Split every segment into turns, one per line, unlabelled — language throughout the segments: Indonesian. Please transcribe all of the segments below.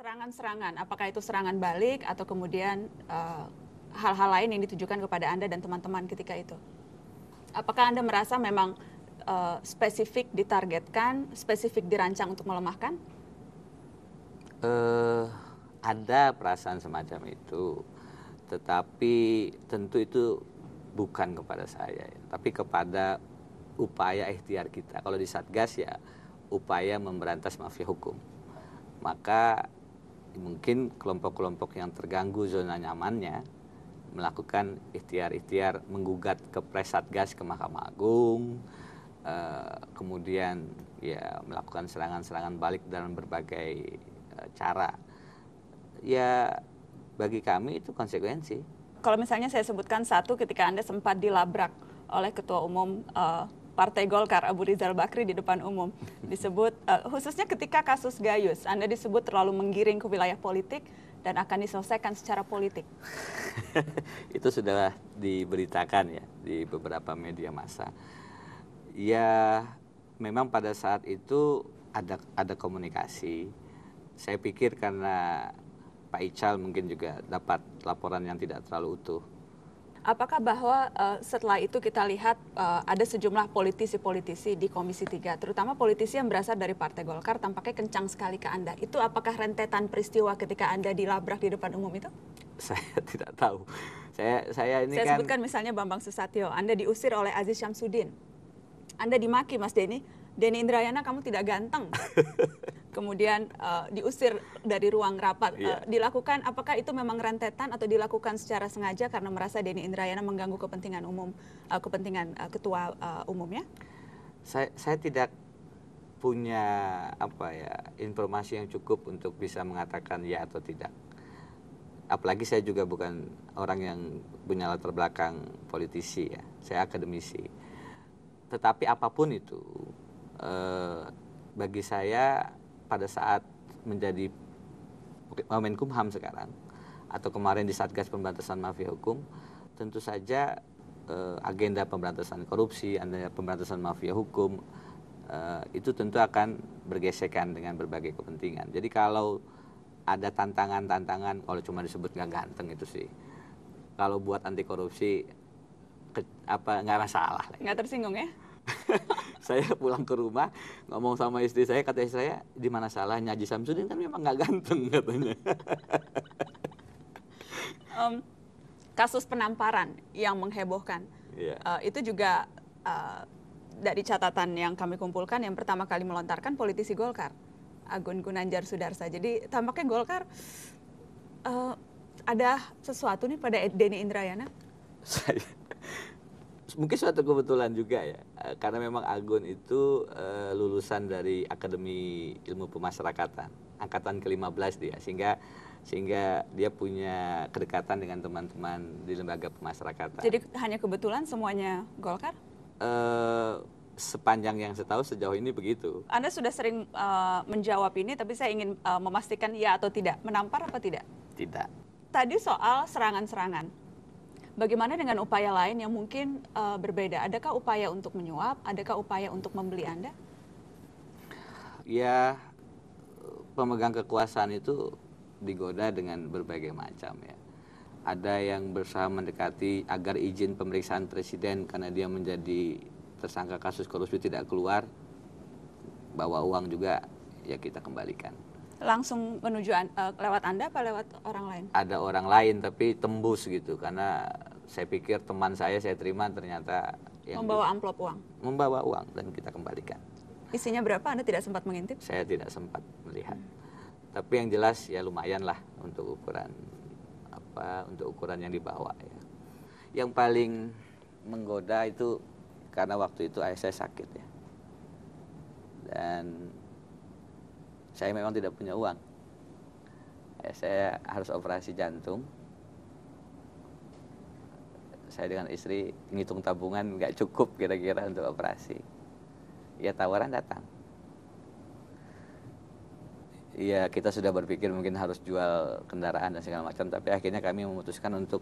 Serangan-serangan, apakah itu serangan balik atau kemudian eh, hal-hal uh, lain yang ditujukan kepada Anda dan teman-teman ketika itu? Apakah Anda merasa memang uh, spesifik ditargetkan, spesifik dirancang untuk melemahkan?
Uh, ada perasaan semacam itu, tetapi tentu itu bukan kepada saya, ya, tapi kepada upaya ikhtiar kita. Kalau di Satgas ya upaya memberantas mafia hukum. Maka mungkin kelompok-kelompok yang terganggu zona nyamannya melakukan ikhtiar-ikhtiar menggugat ke Presatgas ke Mahkamah Agung eh, kemudian ya melakukan serangan-serangan balik dalam berbagai eh, cara ya bagi kami itu konsekuensi
kalau misalnya saya sebutkan satu ketika Anda sempat dilabrak oleh ketua umum uh, Partai Golkar Abu Rizal Bakri di depan umum. Disebut uh, khususnya ketika kasus Gayus, Anda disebut terlalu menggiring ke wilayah politik dan akan diselesaikan secara politik.
Itu sudah diberitakan ya di beberapa media massa. Ya memang pada saat itu ada ada komunikasi. Saya pikir karena Pak Ical mungkin juga dapat laporan yang tidak terlalu utuh
Apakah bahwa uh, setelah itu kita lihat uh, ada sejumlah politisi-politisi di Komisi 3, terutama politisi yang berasal dari Partai Golkar tampaknya kencang sekali ke Anda. Itu apakah rentetan peristiwa ketika Anda dilabrak di depan umum itu?
Saya tidak tahu. Saya saya ini saya kan sebutkan
misalnya Bambang Susatyo, Anda diusir oleh Aziz Syamsuddin. Anda dimaki Mas Denny, Denny Indrayana kamu tidak ganteng. kemudian uh, diusir dari ruang rapat yeah. Iya. uh, dilakukan apakah itu memang rentetan atau dilakukan secara sengaja karena merasa Denny Indrayana mengganggu kepentingan umum uh, kepentingan uh, ketua uh, umumnya?
Saya saya tidak punya apa ya informasi yang cukup untuk bisa mengatakan ya atau tidak. Apalagi saya juga bukan orang yang punya latar belakang politisi ya. Saya akademisi. Tetapi apapun itu eh, bagi saya pada saat menjadi Menkumham sekarang atau kemarin di Satgas Pemberantasan Mafia Hukum, tentu saja eh, agenda pemberantasan korupsi, agenda pemberantasan mafia hukum eh, itu tentu akan bergesekan dengan berbagai kepentingan. Jadi kalau ada tantangan-tantangan, kalau cuma disebut nggak ganteng itu sih. Kalau buat anti korupsi, ke, apa nggak masalah?
Nggak tersinggung ya?
saya pulang ke rumah ngomong sama istri saya kata istri saya di mana salahnya Haji Samsudin kan memang nggak ganteng katanya
um, kasus penamparan yang menghebohkan yeah. Iya. uh, itu juga uh, dari catatan yang kami kumpulkan yang pertama kali melontarkan politisi Golkar Agun Gunanjar Sudarsa jadi tampaknya Golkar uh, ada sesuatu nih pada Denny Indrayana
mungkin suatu kebetulan juga ya eh, karena memang Agun itu uh, lulusan dari Akademi Ilmu Pemasyarakatan angkatan ke-15 dia sehingga sehingga dia punya kedekatan dengan teman-teman di lembaga pemasyarakatan. Jadi
hanya kebetulan semuanya Golkar?
Uh, sepanjang yang saya tahu sejauh ini begitu.
Anda sudah sering uh, menjawab ini, tapi saya ingin uh, memastikan ya atau tidak, menampar apa tidak? Tidak. Tadi soal serangan-serangan. Bagaimana dengan upaya lain yang mungkin uh, berbeda? Adakah upaya untuk menyuap? Adakah upaya untuk membeli Anda?
Ya, pemegang kekuasaan itu digoda dengan berbagai macam ya. Ada yang berusaha mendekati agar izin pemeriksaan presiden karena dia menjadi tersangka kasus korupsi tidak keluar, bawa uang juga ya kita kembalikan.
Langsung menuju uh, lewat Anda apa lewat orang lain?
Ada orang lain tapi tembus gitu karena saya pikir teman saya saya terima ternyata yang membawa amplop uang. Membawa uang dan kita kembalikan.
Isinya berapa? Anda tidak sempat mengintip? Saya tidak
sempat melihat. Hmm. Tapi yang jelas ya lumayan lah untuk ukuran apa untuk ukuran yang dibawa ya. Yang paling menggoda itu karena waktu itu ayah saya sakit ya. Dan saya memang tidak punya uang. Ayah saya harus operasi jantung saya dengan istri ngitung tabungan nggak cukup kira-kira untuk operasi. Ya tawaran datang. Ya kita sudah berpikir mungkin harus jual kendaraan dan segala macam, tapi akhirnya kami memutuskan untuk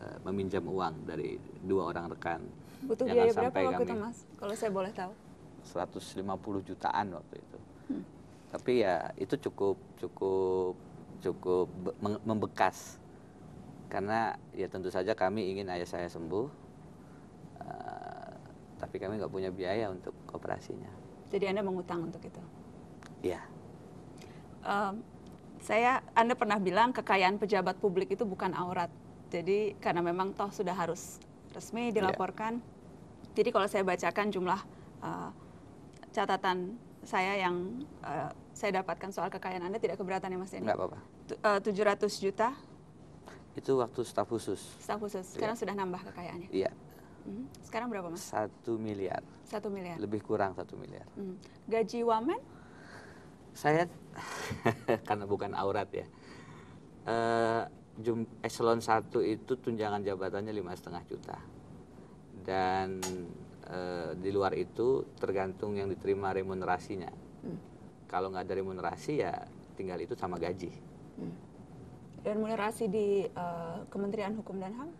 eh, meminjam uang dari dua orang rekan.
Butuh Jangan biaya berapa waktu kami, itu mas? Kalau saya boleh tahu.
150 jutaan waktu itu. Hmm. Tapi ya itu cukup cukup cukup membekas karena ya tentu saja kami ingin ayah saya sembuh uh, tapi kami nggak punya biaya untuk operasinya
jadi anda mengutang untuk itu iya um, saya anda pernah bilang kekayaan pejabat publik itu bukan aurat jadi karena memang toh sudah harus resmi iya. dilaporkan yeah. jadi kalau saya bacakan jumlah uh, catatan saya yang uh, saya dapatkan soal kekayaan Anda tidak keberatan ya Mas Denny? Enggak apa-apa. 700 juta,
itu waktu staf khusus.
Staf khusus. Iya. Sekarang ya. sudah nambah kekayaannya. Iya. Hmm. Sekarang berapa mas?
Satu miliar. Satu miliar. Lebih kurang satu miliar.
Hmm. Gaji wamen?
Saya karena bukan aurat ya. Uh, jum, eselon satu itu tunjangan jabatannya lima setengah juta dan e, di luar itu tergantung yang diterima remunerasinya. Hmm. Kalau nggak ada remunerasi ya tinggal itu sama gaji. Hmm
dan di uh, Kementerian Hukum dan HAM?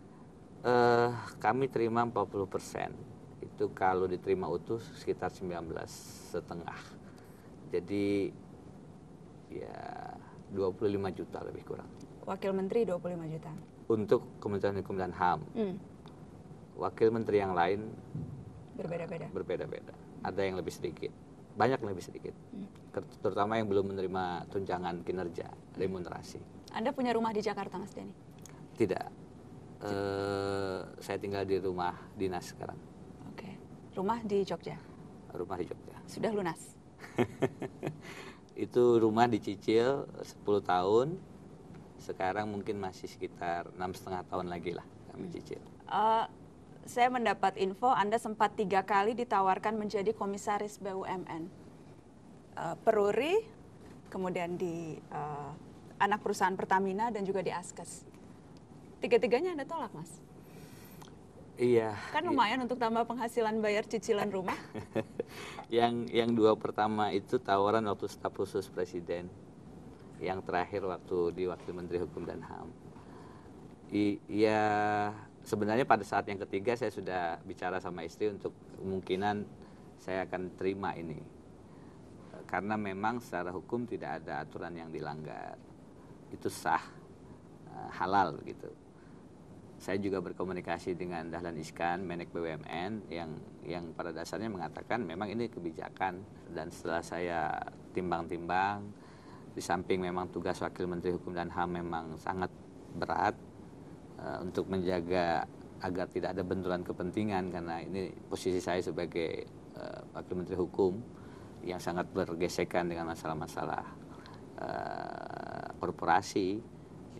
Uh, kami terima 40 persen. Itu kalau diterima utuh sekitar 19 setengah. Jadi ya 25 juta lebih kurang.
Wakil Menteri 25 juta.
Untuk Kementerian Hukum dan HAM. Hmm. Wakil Menteri yang lain berbeda-beda. Uh, berbeda-beda. Ada yang lebih sedikit banyak lebih sedikit, hmm. terutama yang belum menerima tunjangan kinerja remunerasi.
Anda punya rumah di Jakarta, Mas Denny?
Tidak. E, saya tinggal di rumah dinas sekarang.
Oke. Rumah di Jogja?
Rumah di Jogja. Sudah lunas? Itu rumah dicicil 10 tahun. Sekarang mungkin masih sekitar enam setengah tahun lagi lah kami hmm. cicil.
Eh, saya mendapat info Anda sempat tiga kali ditawarkan menjadi komisaris BUMN. Uh, eh, peruri, kemudian di uh, anak perusahaan Pertamina dan juga di Askes. Tiga-tiganya Anda tolak, Mas? Iya. Kan lumayan iya. untuk tambah penghasilan bayar cicilan rumah.
yang yang dua pertama itu tawaran waktu staf khusus presiden. Yang terakhir waktu di Wakil Menteri Hukum dan HAM. Iya, sebenarnya pada saat yang ketiga saya sudah bicara sama istri untuk kemungkinan saya akan terima ini. Karena memang secara hukum tidak ada aturan yang dilanggar itu sah eh, halal gitu saya juga berkomunikasi dengan Dahlan Iskan, Menek BUMN yang yang pada dasarnya mengatakan memang ini kebijakan dan setelah saya timbang-timbang di samping memang tugas Wakil Menteri Hukum dan HAM memang sangat berat uh, untuk menjaga agar tidak ada benturan kepentingan karena ini posisi saya sebagai uh, Wakil Menteri Hukum yang sangat bergesekan dengan masalah-masalah uh, korporasi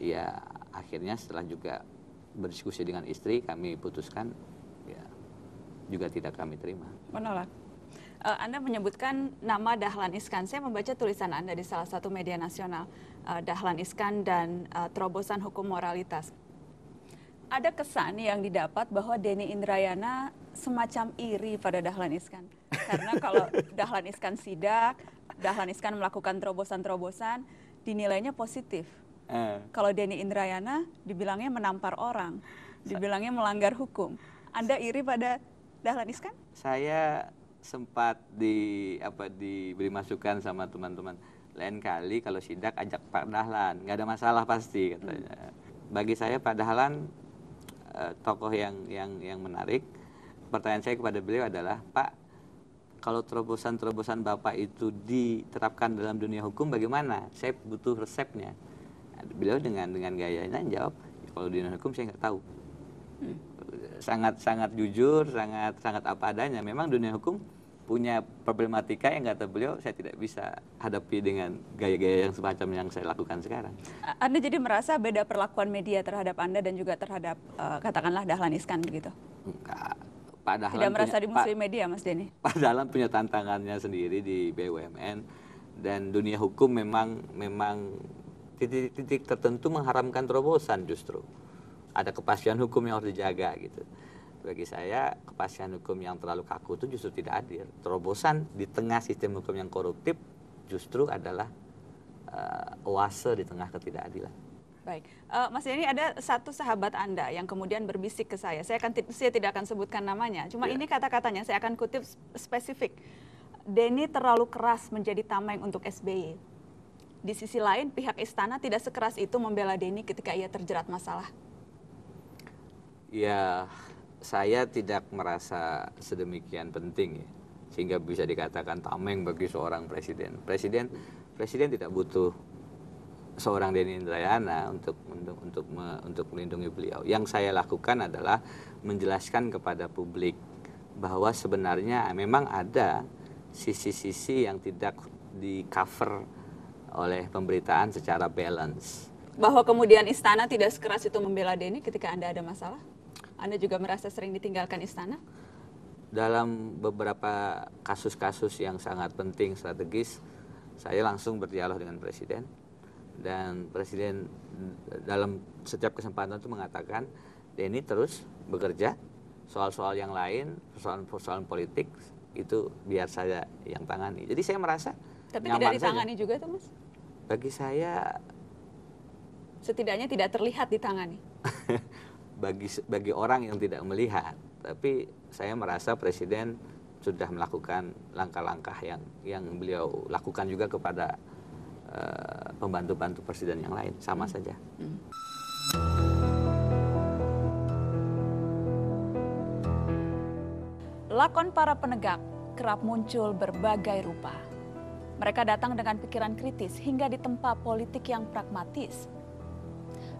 ya akhirnya setelah juga berdiskusi dengan istri kami putuskan ya juga tidak kami terima
menolak eh, Anda menyebutkan nama Dahlan Iskan saya membaca tulisan Anda di salah satu media nasional eh, Dahlan Iskan dan eh, terobosan hukum moralitas ada kesan yang didapat bahwa Denny Indrayana semacam iri pada Dahlan Iskan. Karena kalau Dahlan Iskan sidak, Dahlan Iskan melakukan terobosan-terobosan, dinilainya positif. Uh. Kalau Denny Indrayana dibilangnya menampar orang, dibilangnya melanggar hukum. Anda iri pada Dahlan Iskan?
Saya sempat di apa diberi masukan sama teman-teman lain kali kalau sidak ajak Pak Dahlan nggak ada masalah pasti katanya hmm. bagi saya Pak Dahlan eh, tokoh yang yang yang menarik pertanyaan saya kepada beliau adalah Pak kalau terobosan-terobosan Bapak itu diterapkan dalam dunia hukum bagaimana? Saya butuh resepnya. Beliau dengan dengan gayanya jawab, ya, kalau dunia hukum saya nggak tahu. Sangat-sangat hmm. jujur, sangat-sangat apa adanya. Memang dunia hukum punya problematika yang kata beliau saya tidak bisa hadapi dengan gaya-gaya yang semacam yang saya lakukan sekarang.
Anda jadi merasa beda perlakuan media terhadap Anda dan juga terhadap uh, katakanlah Dahlan Iskan begitu?
Pak tidak merasa punya, dimusuhi pa,
media Mas Denny
padahal punya tantangannya sendiri di BUMN dan dunia hukum memang memang titik-titik tertentu mengharamkan terobosan justru ada kepastian hukum yang harus dijaga gitu bagi saya kepastian hukum yang terlalu kaku itu justru tidak adil terobosan di tengah sistem hukum yang koruptif justru adalah uh, oase di tengah ketidakadilan
Baik, uh, Mas denny ada satu sahabat Anda yang kemudian berbisik ke saya. Saya akan saya tidak akan sebutkan namanya. Cuma yeah. ini kata-katanya saya akan kutip spesifik. Denny terlalu keras menjadi tameng untuk SBY. Di sisi lain, pihak istana tidak sekeras itu membela Denny ketika ia terjerat masalah.
Ya, saya tidak merasa sedemikian penting ya, sehingga bisa dikatakan tameng bagi seorang presiden. Presiden, presiden tidak butuh seorang Denny Indrayana untuk untuk untuk me, untuk melindungi beliau. Yang saya lakukan adalah menjelaskan kepada publik bahwa sebenarnya memang ada sisi-sisi yang tidak di cover oleh pemberitaan secara balance.
Bahwa kemudian istana tidak sekeras itu membela Denny ketika Anda ada masalah? Anda juga merasa sering ditinggalkan istana?
Dalam beberapa kasus-kasus yang sangat penting strategis, saya langsung berdialog dengan presiden dan presiden dalam setiap kesempatan itu mengatakan ini terus bekerja soal-soal yang lain persoalan-persoalan politik itu biar saya yang tangani jadi saya merasa
tapi tidak ditangani saja. juga itu mas
bagi saya
setidaknya tidak terlihat ditangani
bagi bagi orang yang tidak melihat tapi saya merasa presiden sudah melakukan langkah-langkah yang yang beliau lakukan juga kepada pembantu-bantu eh, presiden yang lain sama hmm. saja. Hmm.
Lakon para penegak kerap muncul berbagai rupa. Mereka datang dengan pikiran kritis hingga ditempa politik yang pragmatis.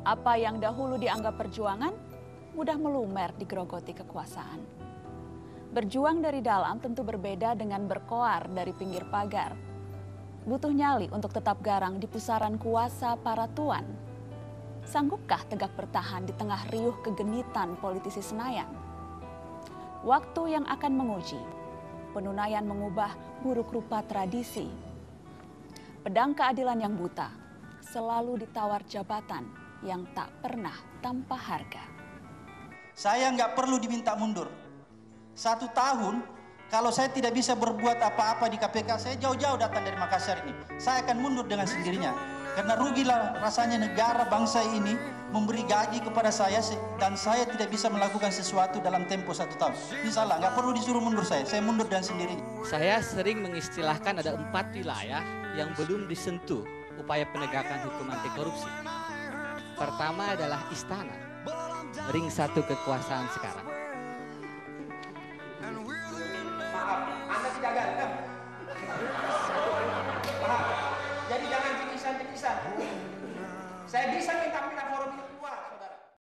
Apa yang dahulu dianggap perjuangan mudah melumer digerogoti kekuasaan. Berjuang dari dalam tentu berbeda dengan berkoar dari pinggir pagar butuh nyali untuk tetap garang di pusaran kuasa para tuan. Sanggupkah tegak bertahan di tengah riuh kegenitan politisi Senayan? Waktu yang akan menguji, penunaian mengubah buruk rupa tradisi. Pedang keadilan yang buta selalu ditawar jabatan yang tak pernah tanpa harga.
Saya nggak perlu diminta mundur. Satu tahun kalau saya tidak bisa berbuat apa-apa di KPK, saya jauh-jauh datang dari Makassar ini. Saya akan mundur dengan sendirinya. Karena rugilah rasanya negara bangsa ini memberi gaji kepada saya dan saya tidak bisa melakukan sesuatu dalam tempo satu tahun. Ini salah, nggak perlu disuruh mundur saya. Saya mundur dan sendiri. Saya sering mengistilahkan ada empat wilayah yang belum disentuh upaya penegakan hukum anti korupsi. Pertama adalah istana, ring satu kekuasaan sekarang